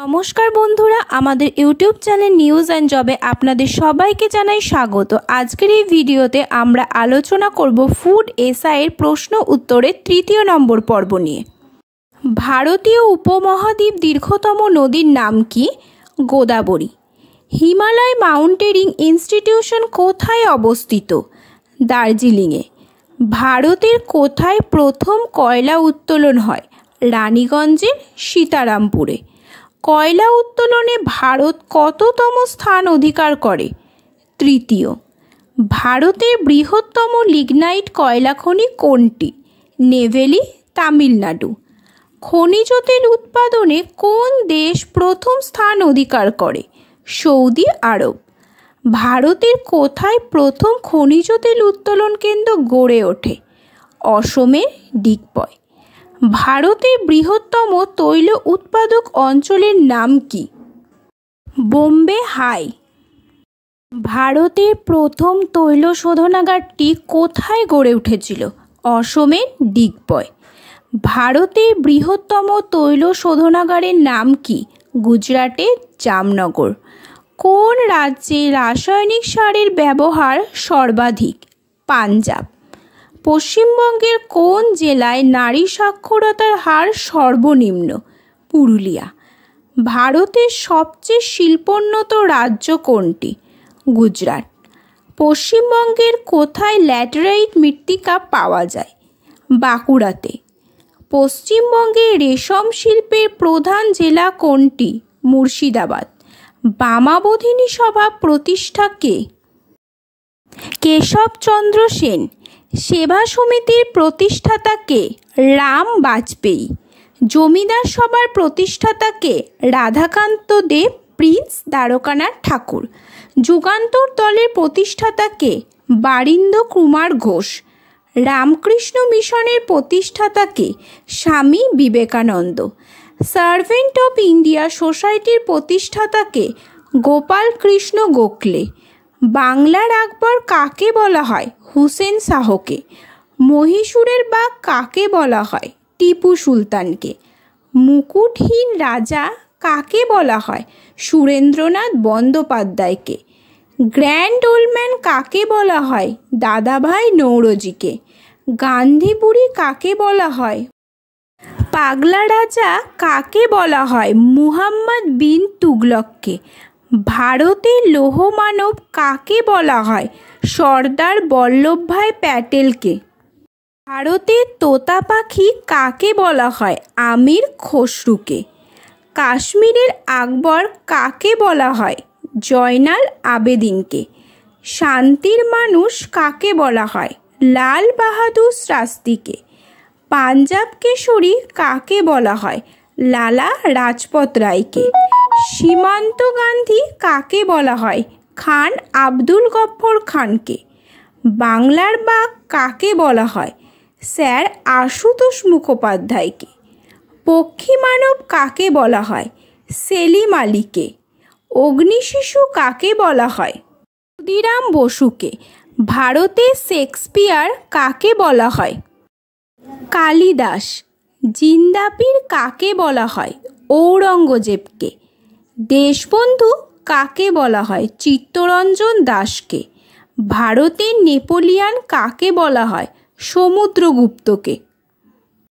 নমস্কার বন্ধুরা আমাদের ইউটিউব চ্যানেল নিউজ অ্যান্ড জবে আপনাদের সবাইকে জানাই স্বাগত আজকের এই ভিডিওতে আমরা আলোচনা করব ফুড এসআইয়ের প্রশ্ন উত্তরের তৃতীয় নম্বর পর্ব নিয়ে ভারতীয় উপমহাদ্বীপ দীর্ঘতম নদীর নাম কি গোদাবরী হিমালয় মাউন্টেরিং ইনস্টিটিউশন কোথায় অবস্থিত দার্জিলিংয়ে ভারতের কোথায় প্রথম কয়লা উত্তোলন হয় রানীগঞ্জের সীতারামপুরে কয়লা উত্তোলনে ভারত কততম স্থান অধিকার করে তৃতীয় ভারতের বৃহত্তম লিগনাইট কয়লা খনি কোনটি নেভেলি তামিলনাড়ু খনিজ তেল উৎপাদনে কোন দেশ প্রথম স্থান অধিকার করে সৌদি আরব ভারতের কোথায় প্রথম খনিজ তেল উত্তোলন কেন্দ্র গড়ে ওঠে অসমের ডিগপয় ভারতে বৃহত্তম তৈল উৎপাদক অঞ্চলের নাম কি বোম্বে হাই ভারতের প্রথম তৈল শোধনাগারটি কোথায় গড়ে উঠেছিল অসমের ডিগবয় ভারতে বৃহত্তম তৈল শোধনাগারের নাম কি গুজরাটে জামনগর কোন রাজ্যে রাসায়নিক সারের ব্যবহার সর্বাধিক পাঞ্জাব পশ্চিমবঙ্গের কোন জেলায় নারী সাক্ষরতার হার সর্বনিম্ন পুরুলিয়া ভারতের সবচেয়ে শিল্পোন্নত রাজ্য কোনটি গুজরাট পশ্চিমবঙ্গের কোথায় ল্যাটেরাইট মৃত্তিকা পাওয়া যায় বাঁকুড়াতে পশ্চিমবঙ্গে রেশম শিল্পের প্রধান জেলা কোনটি মুর্শিদাবাদ বামাবধিনী সভা প্রতিষ্ঠা কে কেশবচন্দ্র সেন সেবা সমিতির প্রতিষ্ঠাতাকে রাম বাজপেয়ী জমিদার সবার প্রতিষ্ঠাতাকে রাধাকান্ত দেব প্রিন্স দ্বারকানাথ ঠাকুর যুগান্তর দলের প্রতিষ্ঠাতাকে বারিন্দ কুমার ঘোষ রামকৃষ্ণ মিশনের প্রতিষ্ঠাতাকে স্বামী বিবেকানন্দ সার্ভেন্ট অফ ইন্ডিয়া সোসাইটির প্রতিষ্ঠাতাকে গোপাল কৃষ্ণ গোখলে বাংলার আকবর কাকে বলা হয় হুসেন শাহকে মহীশূরের বা কাকে বলা হয় টিপু সুলতানকে মুকুটহীন রাজা কাকে বলা হয় সুরেন্দ্রনাথ বন্দ্যোপাধ্যায়কে গ্র্যান্ড ওল্ডম্যান কাকে বলা হয় দাদাভাই নৌরজিকে গান্ধীপুরী কাকে বলা হয় পাগলা রাজা কাকে বলা হয় মুহাম্মদ বিন তুগলককে ভারতের লৌহমানব কাকে বলা হয় সর্দার বল্লভভাই প্যাটেলকে ভারতে তোতা পাখি কাকে বলা হয় আমির খসরুকে কাশ্মীরের আকবর কাকে বলা হয় জয়নাল আবেদিনকে শান্তির মানুষ কাকে বলা হয় লাল বাহাদুর শাস্তিকে পাঞ্জাব কেশরী কাকে বলা হয় লালা রাজপথ রায়কে সীমান্ত গান্ধী কাকে বলা হয় খান আব্দুল গফ্ফর খানকে বাংলার বাঘ কাকে বলা হয় স্যার আশুতোষ মুখোপাধ্যায়কে পক্ষী মানব কাকে বলা হয় সেলিম আলীকে অগ্নিশিশু কাকে বলা হয় ক্ষুদিরাম বসুকে ভারতে শেক্সপিয়ার কাকে বলা হয় কালিদাস জিন্দাপির কাকে বলা হয় ঔরঙ্গজেবকে দেশবন্ধু কাকে বলা হয় চিত্তরঞ্জন দাসকে ভারতের নেপোলিয়ান কাকে বলা হয় সমুদ্রগুপ্তকে